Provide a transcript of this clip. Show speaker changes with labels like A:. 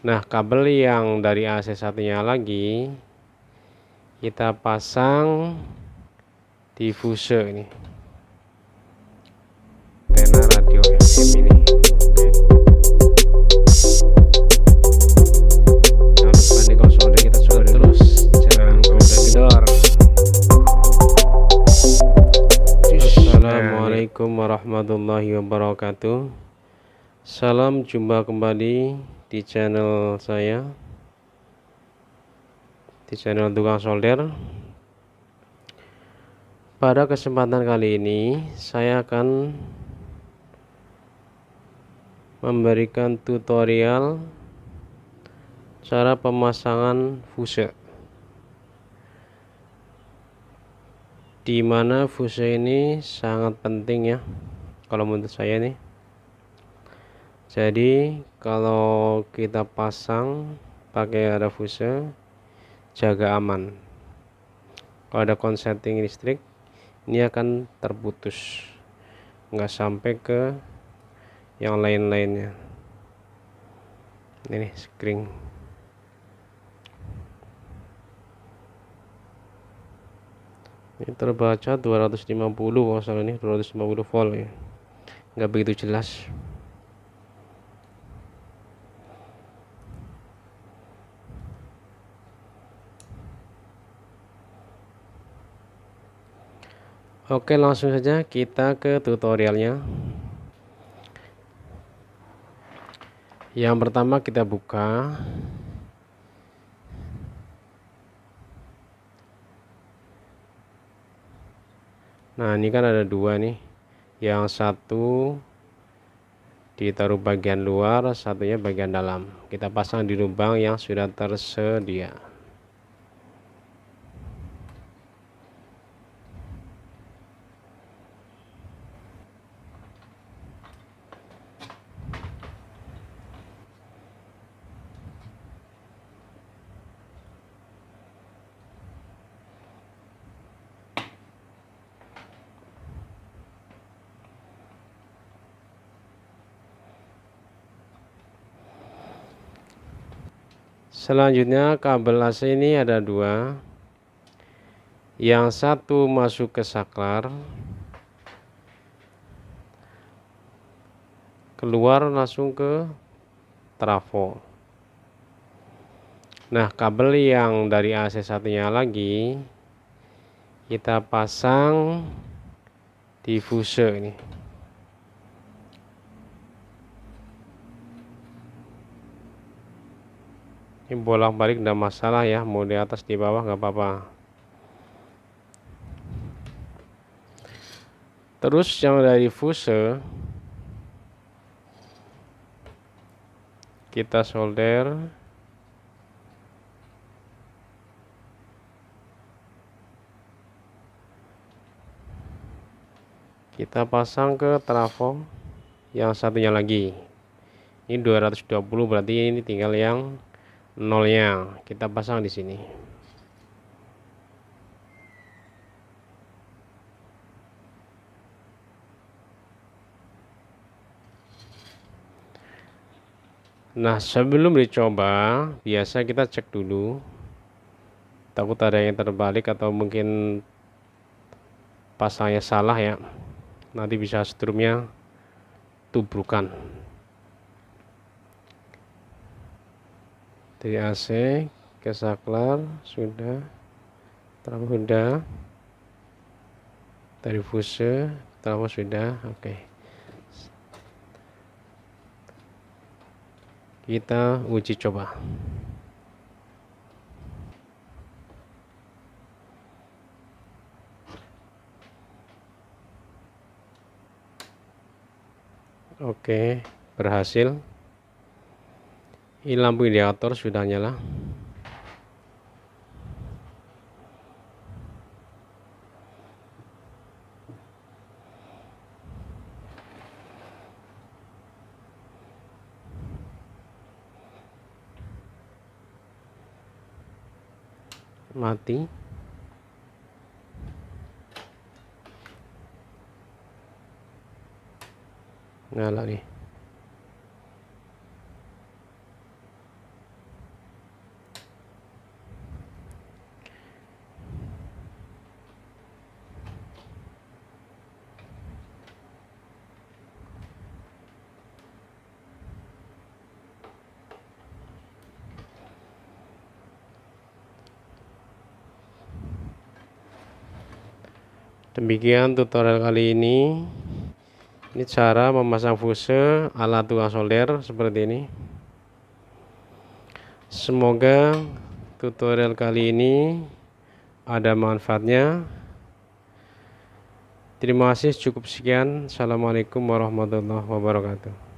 A: Nah, kabel yang dari AC satunya lagi kita pasang nah, di fuse ini. Tenar radio FM ini. Assalamualaikum warahmatullahi wabarakatuh Salam jumpa kembali di channel saya di channel tukang solder pada kesempatan kali ini saya akan memberikan tutorial cara pemasangan fuse dimana fuse ini sangat penting ya kalau menurut saya nih jadi kalau kita pasang pakai ada fuse jaga aman kalau ada konsleting listrik ini akan terputus nggak sampai ke yang lain-lainnya ini screen ini terbaca 250 kalau ini 250 volt ya nggak begitu jelas Oke langsung saja kita ke tutorialnya yang pertama kita buka nah ini kan ada dua nih yang satu ditaruh bagian luar satunya bagian dalam kita pasang di lubang yang sudah tersedia Selanjutnya kabel AC ini ada dua. Yang satu masuk ke saklar. Keluar langsung ke trafo. Nah, kabel yang dari AC satunya lagi kita pasang di fuse ini. ini bolak balik tidak masalah ya mau di atas di bawah nggak apa-apa terus yang dari fuse kita solder kita pasang ke trafo yang satunya lagi ini 220 berarti ini tinggal yang nolnya kita pasang di sini nah sebelum dicoba biasa kita cek dulu takut ada yang terbalik atau mungkin pasangnya salah ya nanti bisa strumnya tubrukan dari AC ke saklar sudah sudah dari fuse terlalu sudah oke okay. kita uji coba oke okay, berhasil ini lampu indikator sudah nyala mati nyala nih Demikian tutorial kali ini. Ini cara memasang fuse alat tukang solder seperti ini. Semoga tutorial kali ini ada manfaatnya. Terima kasih, cukup sekian. Assalamualaikum warahmatullahi wabarakatuh.